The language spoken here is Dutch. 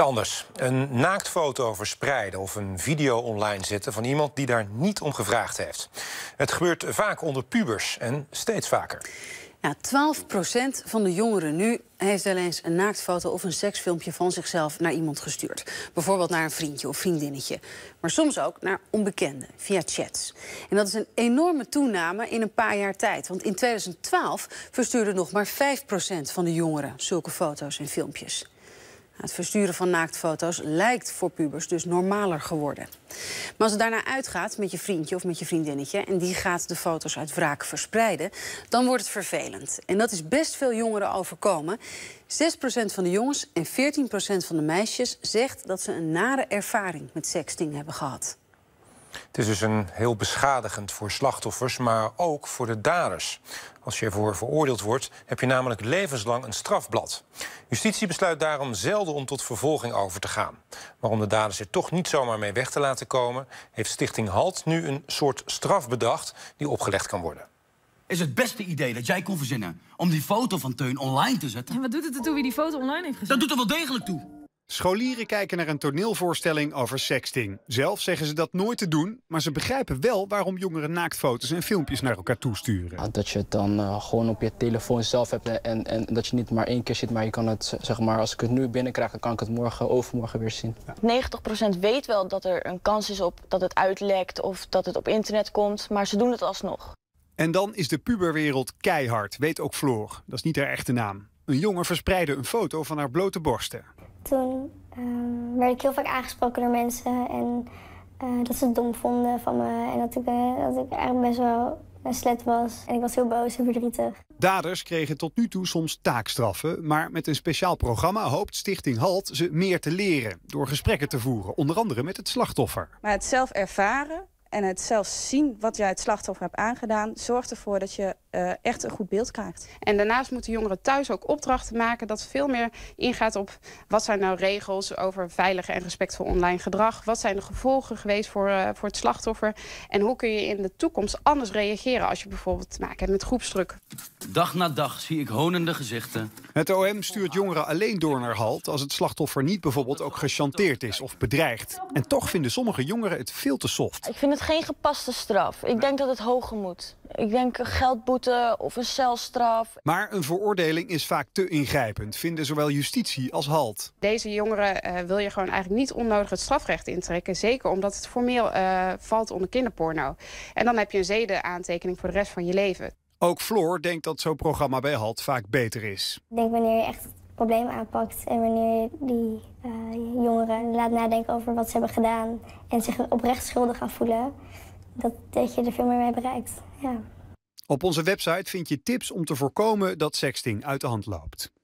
anders. Een naaktfoto verspreiden of een video online zetten van iemand die daar niet om gevraagd heeft. Het gebeurt vaak onder pubers en steeds vaker. Ja, 12% van de jongeren nu heeft wel eens een naaktfoto of een seksfilmpje van zichzelf naar iemand gestuurd. Bijvoorbeeld naar een vriendje of vriendinnetje. Maar soms ook naar onbekenden, via chats. En dat is een enorme toename in een paar jaar tijd. Want in 2012 verstuurde nog maar 5% van de jongeren zulke foto's en filmpjes. Het versturen van naaktfoto's lijkt voor pubers dus normaler geworden. Maar als het daarna uitgaat met je vriendje of met je vriendinnetje... en die gaat de foto's uit wraak verspreiden, dan wordt het vervelend. En dat is best veel jongeren overkomen. 6% van de jongens en 14% van de meisjes zegt dat ze een nare ervaring met sexting hebben gehad. Het is dus een heel beschadigend voor slachtoffers, maar ook voor de daders. Als je ervoor veroordeeld wordt, heb je namelijk levenslang een strafblad. Justitie besluit daarom zelden om tot vervolging over te gaan. Maar om de daders er toch niet zomaar mee weg te laten komen, heeft Stichting HALT nu een soort straf bedacht die opgelegd kan worden is het beste idee dat jij kon verzinnen om die foto van Teun online te zetten. En wat doet het ertoe wie die foto online heeft gezet? Dat doet er wel degelijk toe. Scholieren kijken naar een toneelvoorstelling over sexting. Zelf zeggen ze dat nooit te doen, maar ze begrijpen wel waarom jongeren naaktfoto's en filmpjes naar elkaar toesturen. Ah, dat je het dan eh, gewoon op je telefoon zelf hebt en, en dat je niet maar één keer ziet, maar je kan het, zeg maar, als ik het nu binnenkrijg, kan ik het morgen, overmorgen weer zien. 90% weet wel dat er een kans is op dat het uitlekt of dat het op internet komt, maar ze doen het alsnog. En dan is de puberwereld keihard, weet ook Floor. Dat is niet haar echte naam. Een jongen verspreidde een foto van haar blote borsten. Toen ehm, werd ik heel vaak aangesproken door mensen en eh, dat ze het dom vonden van me en dat ik, eh, dat ik eigenlijk best wel een slet was. En ik was heel boos en verdrietig. Daders kregen tot nu toe soms taakstraffen. Maar met een speciaal programma hoopt Stichting HALT ze meer te leren. Door gesprekken te voeren, onder andere met het slachtoffer. Maar het zelf ervaren en het zelfs zien wat jij het slachtoffer hebt aangedaan... zorgt ervoor dat je eh, echt een goed beeld krijgt. En daarnaast moeten jongeren thuis ook opdrachten maken... dat veel meer ingaat op wat zijn nou regels over veilig en respectvol online gedrag. Wat zijn de gevolgen geweest voor, eh, voor het slachtoffer? En hoe kun je in de toekomst anders reageren... als je bijvoorbeeld te maken hebt met groepsdruk? Dag na dag zie ik honende gezichten het OM stuurt jongeren alleen door naar halt als het slachtoffer niet bijvoorbeeld ook gechanteerd is of bedreigd. En toch vinden sommige jongeren het veel te soft. Ik vind het geen gepaste straf. Ik denk dat het hoger moet. Ik denk een geldboete of een celstraf. Maar een veroordeling is vaak te ingrijpend, vinden zowel justitie als halt. Deze jongeren eh, wil je gewoon eigenlijk niet onnodig het strafrecht intrekken. Zeker omdat het formeel eh, valt onder kinderporno. En dan heb je een zedenaantekening voor de rest van je leven. Ook Floor denkt dat zo'n programma bij HALT vaak beter is. Ik denk wanneer je echt het probleem aanpakt en wanneer je die eh, jongeren laat nadenken over wat ze hebben gedaan en zich oprecht schuldig gaan voelen, dat, dat je er veel meer mee bereikt. Ja. Op onze website vind je tips om te voorkomen dat sexting uit de hand loopt.